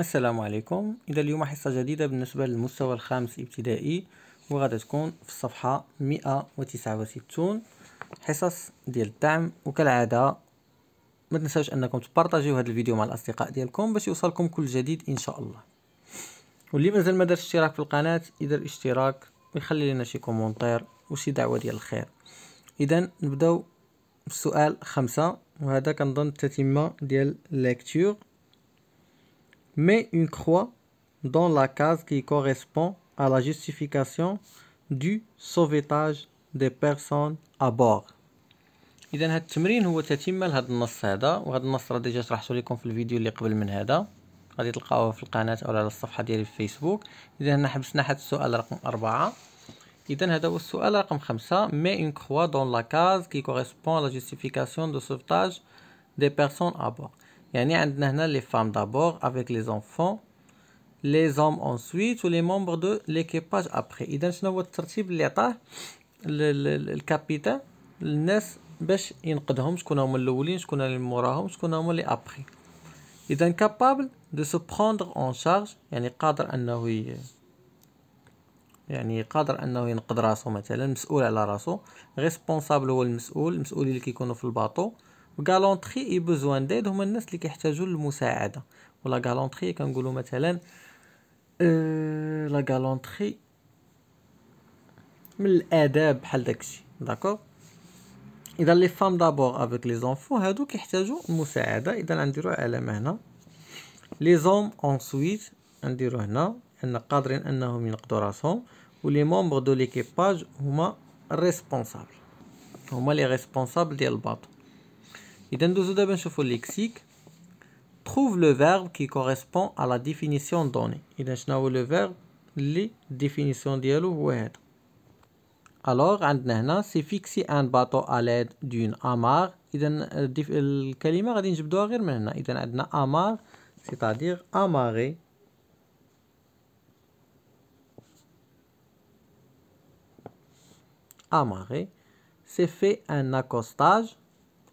السلام عليكم إذا اليوم حصة جديدة بالنسبة للمستوى الخامس ابتدائي وغادي تكون في الصفحة 169 حصص ديال الدعم وكالعادة ما تنساوش أنكم تبارطاجيو هذا الفيديو مع الأصدقاء ديالكم باش يوصلكم كل جديد إن شاء الله واللي مازال ما دارش اشتراك في القناة يدير اشتراك ويخلي لنا شي كومونتير وشي دعوة ديال الخير إذا نبداو بالسؤال خمسة وهذا كنظن التتمة ديال ليكتور Mets une croix dans la case qui correspond à la justification du sauvetage des personnes à bord. إذن هذا التمرين هو تتمه هذا النص هذا وهذا النص راه ديجا شرحته لكم في الفيديو اللي قبل من هذا غادي تلقاوه في القناة أو على الصفحة ديالي في الفيسبوك إذن هنا حبسنا حد السؤال رقم أربعة إذن هذا هو السؤال رقم خمسة مي اون كخوا دون لا كاز كي كوريسبون لا جوستيفيكاسيون دو سوفيتاج دي بيرسون ابور يعني عندنا هنا لي فام دابور افيك لي زونفون لي زوم اونسويت لي مومبر دو ليكيباج ابخي اذا شنو هو الترتيب اللي عطاه الكابيتان للناس باش ينقدهم شكون هما الاولين شكون اللي موراهم شكون هما لي ابخي اذا كابابل دو سو بروندر اون شارج يعني قادر انه ي... يعني قادر انه ينقد راسو مثلا مسؤول على راسو ريسبونسابل هو المسؤول المسؤولين اللي كيكونوا في الباطو وكالونتري اي بوزوان دايد هما الناس اللي كيحتاجوا للمساعده ولا غالونتري كنقولوا مثلا لا غالونتري من الاداب بحال داكشي داكور اذا لي فام دابور افيك لي زونفو هادو كيحتاجوا المساعده اذا غنديرو علامه هنا لي زوم اونسويت غنديرو هنا ان قادرين انهم ينقدوا راسهم ولي مومبر دو ليكيباج هما ريسبونسابل هما لي ريسبونسابل ديال الباطو lexique. Trouve le verbe qui correspond à la définition donnée. le verbe les définitions alors, c'est fixer un bateau à l'aide d'une amarre. Euh, euh, le kalima, amarre, c'est-à-dire amarrer. Amarrer, c'est fait un accostage.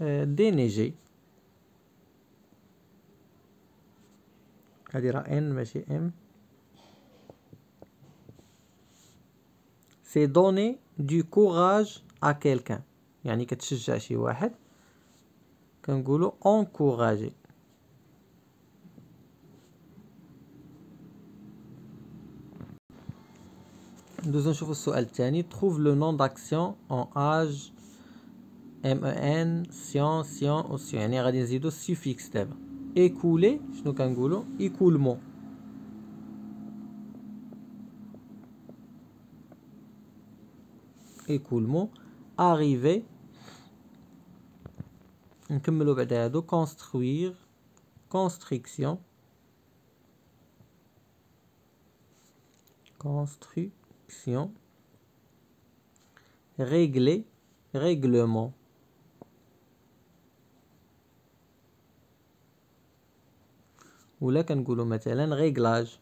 Euh, déneiger. cest donner du courage à quelqu'un. Il y a encourager. trouve le nom d'action en âge M-E-N, Sion, Sion ou Sion. Yani idées نزيدو suffixe je دابا. pas شنو كنقولو؟ Écoulement. Écoulement. Arrivé. نكملو بعدا هادو. Construire. Construction. Construction. Régler. Règlement. Ou là, on peut mettre un réglage.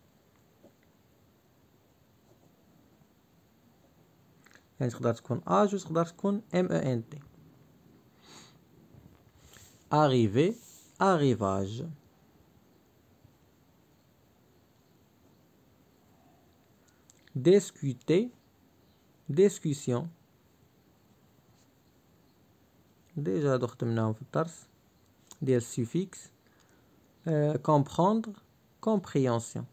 On va prendre un A. Ah, on va prendre un MENT. Arrivé. Arrivage. Discuter. Discussion. Déjà, on va terminer par le suffixe. Euh, comprendre, compréhension.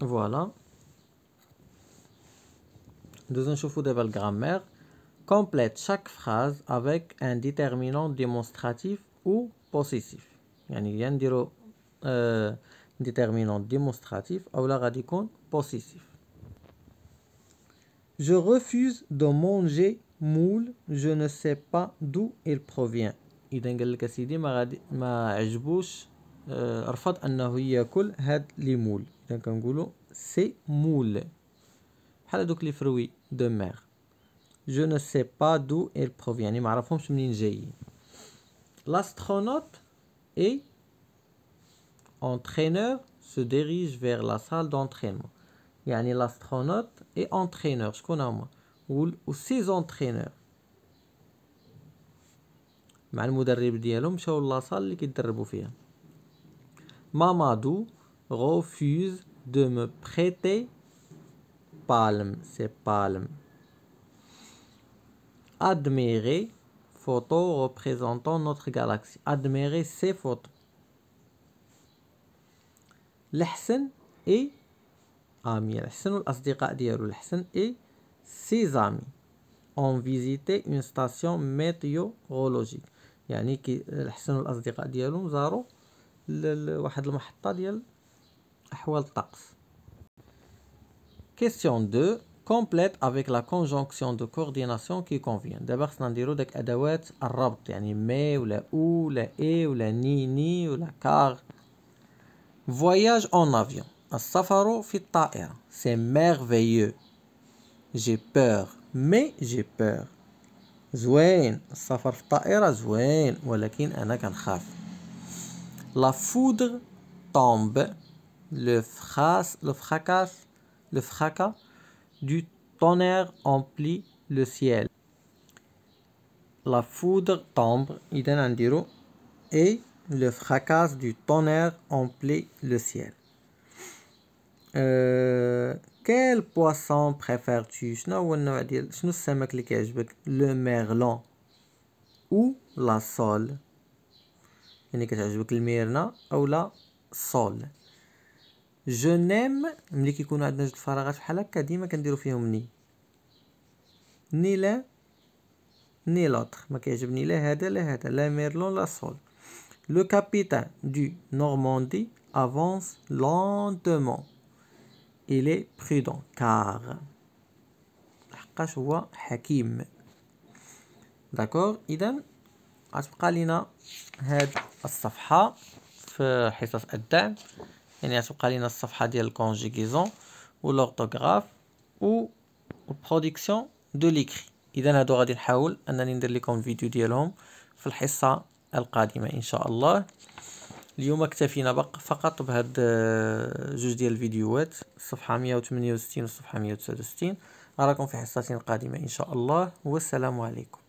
Voilà. Deuxième chauffe de belle grammaire. Complète chaque phrase avec un déterminant démonstratif ou possessif. Il y a un déterminant démonstratif ou la possessif. Je refuse de manger moules, je ne sais pas d'où il provient. Il dit qu'il n'a pas envie de manger ces moules. Il dit que c'est moules. Il dit que c'est des fruits de mer. Je ne sais pas d'où il provient. Il dit qu'il ne sait pas d'où il provient. L'astronaute et l'entraîneur se dirigent vers la salle d'entraînement. Il y a l'astronaute et l'entraîneur. Je connais ou ses entraîneurs. Malmoudaribdiyalum, je suis dans la salle qui est très beau Mamadou refuse de me prêter ses Palmes. Admirez les photos représentant notre galaxie. Admirez ces photos. Lesson et amis et ses amis ont visité une station météorologique يعني كي الحسن Question 2 complète avec la conjonction de coordination qui convient. D'abord, un داك ادوات الربط يعني mais ou ou et ni la car. Voyage en avion c'est merveilleux j'ai peur mais j'ai peur السفر في زوين la foudre tombe le fracas le fracas le fracas du tonnerre emplit le ciel la foudre tombe et le fracas du tonnerre emplit le ciel quel poisson préfères-tu Le merlan ou la sole je كتعجبك الميرنا او ou la جو Je ملي كيكونوا عندنا جوج الفراغات بحال هكا ديما كنديرو فيهم ني ني لا ني إلي prudent car لحقاش هو حكيم داكور إذا غتبقى لينا هاد الصفحة في حصص الدعم يعني غتبقى لينا الصفحة ديال الكونجيغيزون و لورتوغراف و البرودكسيون دو ليكري اذا هادو غادي نحاول انني ندير لكم فيديو ديالهم في الحصه القادمه ان شاء الله اليوم اكتفينا بق فقط بهاد جوج آه، ديال الفيديوهات الصفحه 168 والصفحه 169 اراكم في حصه قادمه ان شاء الله والسلام عليكم